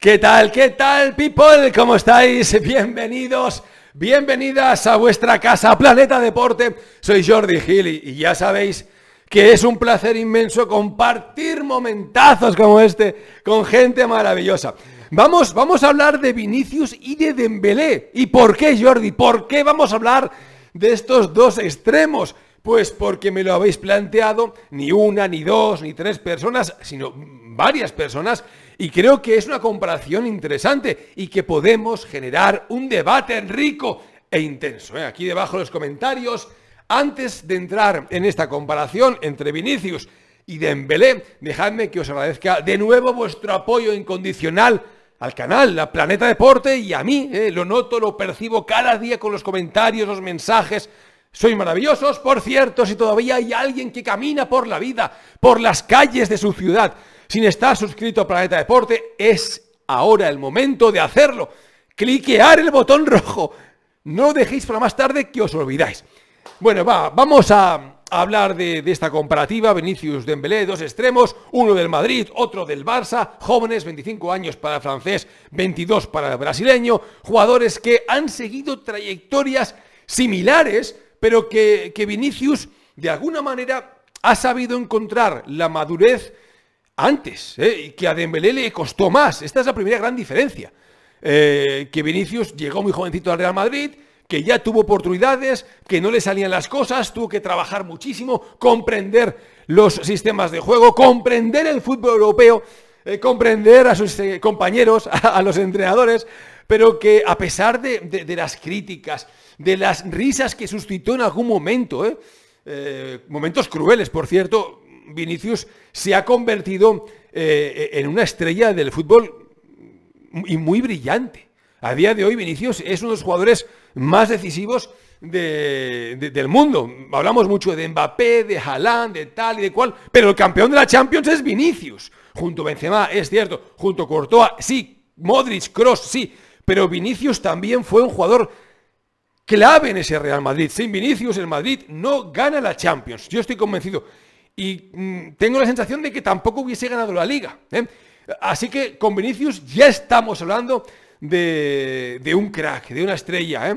¿Qué tal? ¿Qué tal, people? ¿Cómo estáis? Bienvenidos, bienvenidas a vuestra casa Planeta Deporte. Soy Jordi Gil y ya sabéis que es un placer inmenso compartir momentazos como este con gente maravillosa. Vamos, vamos a hablar de Vinicius y de Dembélé. ¿Y por qué, Jordi? ¿Por qué vamos a hablar de estos dos extremos? Pues porque me lo habéis planteado ni una, ni dos, ni tres personas, sino varias personas y creo que es una comparación interesante y que podemos generar un debate rico e intenso. ¿eh? Aquí debajo en los comentarios, antes de entrar en esta comparación entre Vinicius y Dembélé, dejadme que os agradezca de nuevo vuestro apoyo incondicional al canal, la Planeta Deporte y a mí, ¿eh? lo noto, lo percibo cada día con los comentarios, los mensajes, sois maravillosos, por cierto, si todavía hay alguien que camina por la vida, por las calles de su ciudad, sin estar suscrito a Planeta Deporte, es ahora el momento de hacerlo. Cliquear el botón rojo. No dejéis para más tarde que os olvidáis. Bueno, vamos a hablar de, esta comparativa. Vinicius Dembélé, dos extremos, uno del Madrid, otro del Barça, jóvenes, 25 años para el francés, 22 para el brasileño, jugadores que han seguido trayectorias similares, pero que, que Vinicius, de alguna manera, ha sabido encontrar la madurez antes, eh, que a Dembélé le costó más. Esta es la primera gran diferencia. Eh, que Vinicius llegó muy jovencito al Real Madrid, que ya tuvo oportunidades, que no le salían las cosas, tuvo que trabajar muchísimo, comprender los sistemas de juego, comprender el fútbol europeo, eh, comprender a sus compañeros, a, los entrenadores, pero que a pesar de, las críticas, de las risas que suscitó en algún momento, momentos crueles, por cierto, Vinicius se ha convertido eh, en una estrella del fútbol y muy brillante. A día de hoy Vinicius es uno de los jugadores más decisivos del mundo. Hablamos mucho de Mbappé, de Haaland, de tal y de cual, pero el campeón de la Champions es Vinicius. Junto a Benzema, es cierto, junto a Courtois, sí, Modric, Cross, sí, pero Vinicius también fue un jugador clave en ese Real Madrid. Sin Vinicius, el Madrid no gana la Champions. Yo estoy convencido y mm, tengo la sensación de que tampoco hubiese ganado la liga. ¿eh? Así que con Vinicius ya estamos hablando de, un crack, de una estrella. ¿eh?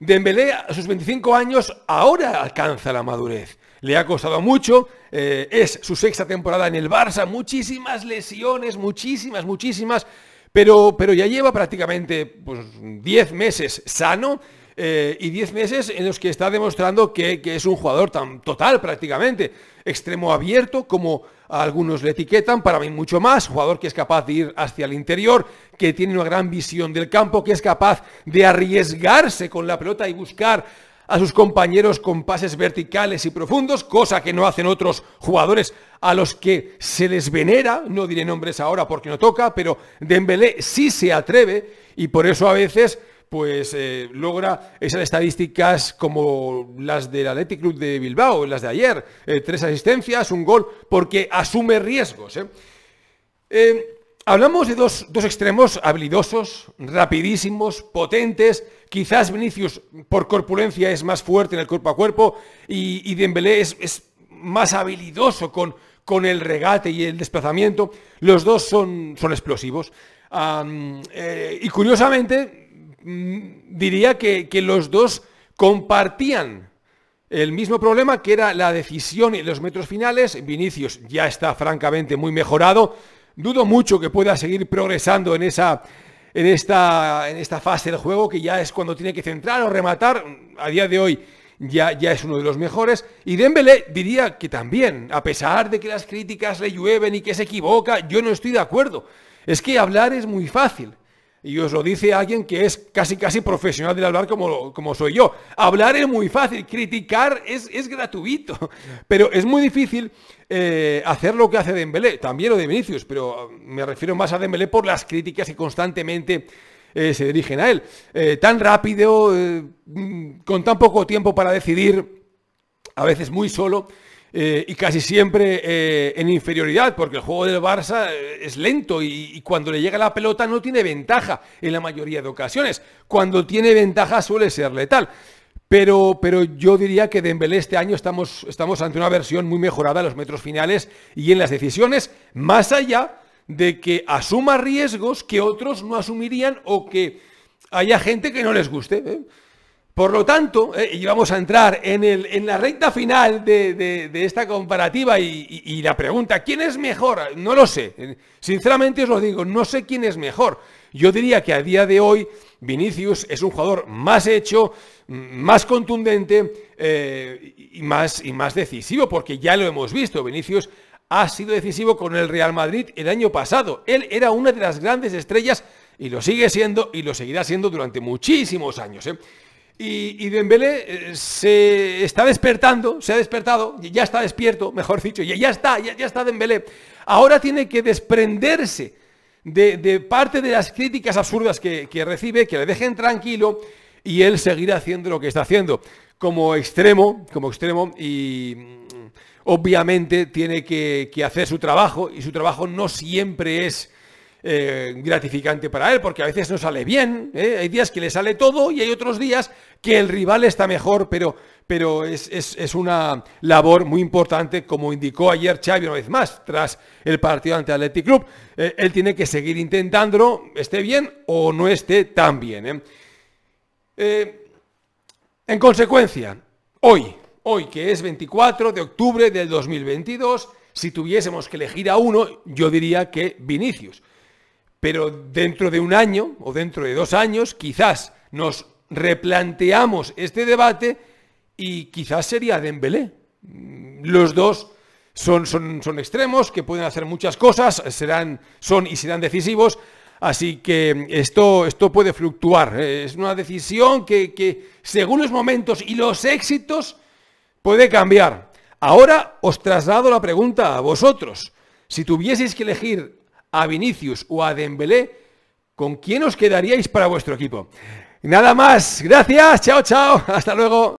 Dembélé a sus 25 años ahora alcanza la madurez. Le ha costado mucho, eh, es su sexta temporada en el Barça, muchísimas lesiones, muchísimas, muchísimas, pero, ya lleva prácticamente pues, 10 meses sano eh, y 10 meses en los que está demostrando que, que, es un jugador tan total prácticamente, extremo abierto como algunos le etiquetan, para mí mucho más, jugador que es capaz de ir hacia el interior, que tiene una gran visión del campo, que es capaz de arriesgarse con la pelota y buscar a sus compañeros con pases verticales y profundos, cosa que no hacen otros jugadores a los que se les venera, no diré nombres ahora porque no toca, pero Dembélé sí se atreve y por eso a veces pues eh, logra esas estadísticas como las del Athletic Club de Bilbao, las de ayer, eh, tres asistencias, un gol, porque asume riesgos. ¿eh? hablamos de dos, extremos habilidosos, rapidísimos, potentes. Quizás Vinicius, por corpulencia, es más fuerte en el cuerpo a cuerpo y, y es, más habilidoso con, con el regate y el desplazamiento. Los dos son, son explosivos. y curiosamente, Mm, diría que, los dos compartían el mismo problema que era la decisión en los metros finales. Vinicius ya está francamente muy mejorado. Dudo mucho que pueda seguir progresando en, esa, en, esta, en esta fase del juego, que ya es cuando tiene que centrar o rematar. A día de hoy ya, ya es uno de los mejores. Y Dembélé diría que también, a pesar de que las críticas le llueven y que se equivoca, yo no estoy de acuerdo. Es que hablar es muy fácil. Y os lo dice alguien que es casi, casi profesional de hablar como, como soy yo. Hablar es muy fácil, criticar es, gratuito, pero es muy difícil eh, hacer lo que hace Dembélé, también lo de Vinicius, pero mm, me refiero más a Dembélé por las críticas que constantemente eh, se dirigen a él. Eh, tan rápido, mm, con tan poco tiempo para decidir, a veces muy solo, eh, y casi siempre eh, en inferioridad, porque el juego del Barça eh, es lento y, cuando le llega la pelota no tiene ventaja en la mayoría de ocasiones. Cuando tiene ventaja suele ser letal. Pero, pero yo diría que Dembélé este año estamos, estamos ante una versión muy mejorada en los metros finales y en las decisiones, más allá de que asuma riesgos que otros no asumirían o que haya gente que no les guste. Por lo tanto, eh, y vamos a entrar en, la recta final de, esta comparativa y, la pregunta, ¿quién es mejor? No lo sé. Sinceramente os lo digo, no sé quién es mejor. Yo diría que a día de hoy Vinicius es un jugador más hecho, más contundente eh, y, más, y más decisivo, porque ya lo hemos visto. Vinicius ha sido decisivo con el Real Madrid el año pasado. Él era una de las grandes estrellas y lo sigue siendo y lo seguirá siendo durante muchísimos años. Eh. Y, y Dembélé eh, se está despertando, se ha despertado, ya está despierto, mejor dicho, ya, ya está, ya, está Dembélé. Ahora tiene que desprenderse de, parte de las críticas absurdas que, recibe, que le dejen tranquilo y él seguirá haciendo lo que está haciendo. Como extremo, como extremo, y mm, obviamente tiene que hacer su trabajo, y su trabajo no siempre es eh, gratificante para él, porque a veces no sale bien, ¿eh? hay días que le sale todo y hay otros días que el rival está mejor, pero, pero es, es, una labor muy importante, como indicó ayer Xavi una vez más, tras el partido ante Athletic Club. Eh, él tiene que seguir intentándolo, esté bien o no esté tan bien. en consecuencia, hoy, hoy que es 24 de octubre del 2022, si tuviésemos que elegir a uno, yo diría que Vinicius pero dentro de un año o dentro de dos años quizás nos replanteamos este debate y quizás sería Dembélé. Mm, los dos son, son, extremos que pueden hacer muchas cosas, serán, son y serán decisivos, Así que esto, esto, puede fluctuar. Es una decisión que, que, según los momentos y los éxitos, puede cambiar. Ahora os traslado la pregunta a vosotros. Si tuvieseis que elegir a Vinicius o a Dembélé, ¿con quién os quedaríais para vuestro equipo? Nada más, gracias, chao, chao, hasta luego.